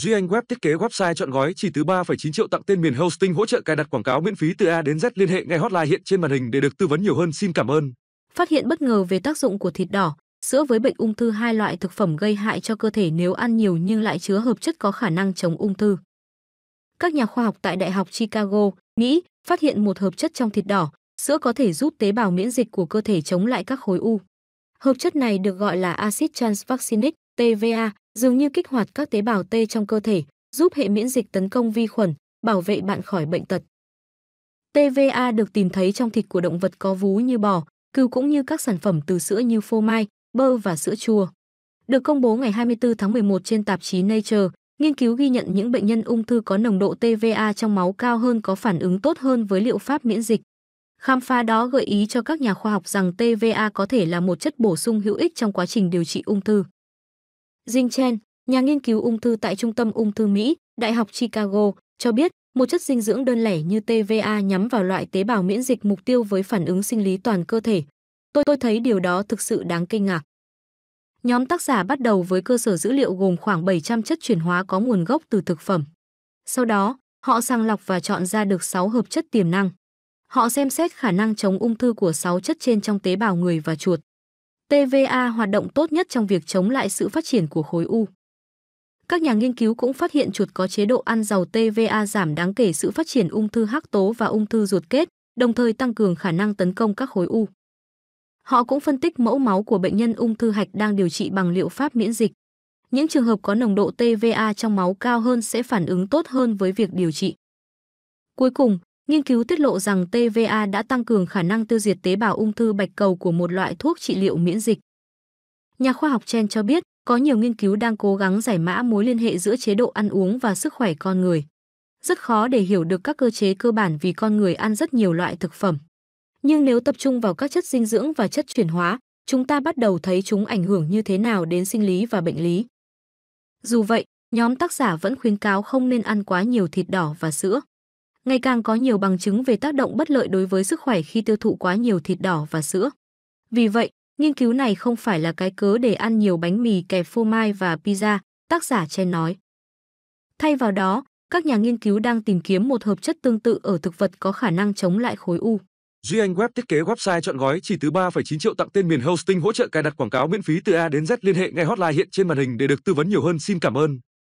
Duy Anh Web thiết kế website chọn gói chỉ từ 3,9 triệu tặng tên miền hosting hỗ trợ cài đặt quảng cáo miễn phí từ A đến Z liên hệ ngay hotline hiện trên màn hình để được tư vấn nhiều hơn. Xin cảm ơn. Phát hiện bất ngờ về tác dụng của thịt đỏ, sữa với bệnh ung thư hai loại thực phẩm gây hại cho cơ thể nếu ăn nhiều nhưng lại chứa hợp chất có khả năng chống ung thư. Các nhà khoa học tại Đại học Chicago, Mỹ phát hiện một hợp chất trong thịt đỏ, sữa có thể giúp tế bào miễn dịch của cơ thể chống lại các khối u. Hợp chất này được gọi là axit transvaccinic, TVA, dường như kích hoạt các tế bào T trong cơ thể, giúp hệ miễn dịch tấn công vi khuẩn, bảo vệ bạn khỏi bệnh tật. TVA được tìm thấy trong thịt của động vật có vú như bò, cừu cũng như các sản phẩm từ sữa như phô mai, bơ và sữa chua. Được công bố ngày 24 tháng 11 trên tạp chí Nature, nghiên cứu ghi nhận những bệnh nhân ung thư có nồng độ TVA trong máu cao hơn có phản ứng tốt hơn với liệu pháp miễn dịch. Khám phá đó gợi ý cho các nhà khoa học rằng TVA có thể là một chất bổ sung hữu ích trong quá trình điều trị ung thư. Jing Chen, nhà nghiên cứu ung thư tại Trung tâm Ung thư Mỹ, Đại học Chicago, cho biết một chất dinh dưỡng đơn lẻ như TVA nhắm vào loại tế bào miễn dịch mục tiêu với phản ứng sinh lý toàn cơ thể. Tôi tôi thấy điều đó thực sự đáng kinh ngạc. Nhóm tác giả bắt đầu với cơ sở dữ liệu gồm khoảng 700 chất chuyển hóa có nguồn gốc từ thực phẩm. Sau đó, họ sàng lọc và chọn ra được 6 hợp chất tiềm năng. Họ xem xét khả năng chống ung thư của 6 chất trên trong tế bào người và chuột. TVA hoạt động tốt nhất trong việc chống lại sự phát triển của khối u. Các nhà nghiên cứu cũng phát hiện chuột có chế độ ăn giàu TVA giảm đáng kể sự phát triển ung thư hắc tố và ung thư ruột kết, đồng thời tăng cường khả năng tấn công các khối u. Họ cũng phân tích mẫu máu của bệnh nhân ung thư hạch đang điều trị bằng liệu pháp miễn dịch. Những trường hợp có nồng độ TVA trong máu cao hơn sẽ phản ứng tốt hơn với việc điều trị. Cuối cùng, Nghiên cứu tiết lộ rằng TVA đã tăng cường khả năng tiêu diệt tế bào ung thư bạch cầu của một loại thuốc trị liệu miễn dịch. Nhà khoa học Chen cho biết, có nhiều nghiên cứu đang cố gắng giải mã mối liên hệ giữa chế độ ăn uống và sức khỏe con người. Rất khó để hiểu được các cơ chế cơ bản vì con người ăn rất nhiều loại thực phẩm. Nhưng nếu tập trung vào các chất dinh dưỡng và chất chuyển hóa, chúng ta bắt đầu thấy chúng ảnh hưởng như thế nào đến sinh lý và bệnh lý. Dù vậy, nhóm tác giả vẫn khuyến cáo không nên ăn quá nhiều thịt đỏ và sữa ngày càng có nhiều bằng chứng về tác động bất lợi đối với sức khỏe khi tiêu thụ quá nhiều thịt đỏ và sữa. Vì vậy, nghiên cứu này không phải là cái cớ để ăn nhiều bánh mì kẹp phô mai và pizza, tác giả Chen nói. Thay vào đó, các nhà nghiên cứu đang tìm kiếm một hợp chất tương tự ở thực vật có khả năng chống lại khối u. Duy Anh Web thiết kế website chọn gói chỉ từ 3,9 triệu tặng tên miền hosting hỗ trợ cài đặt quảng cáo miễn phí từ A đến Z liên hệ ngay hotline hiện trên màn hình để được tư vấn nhiều hơn. Xin cảm ơn.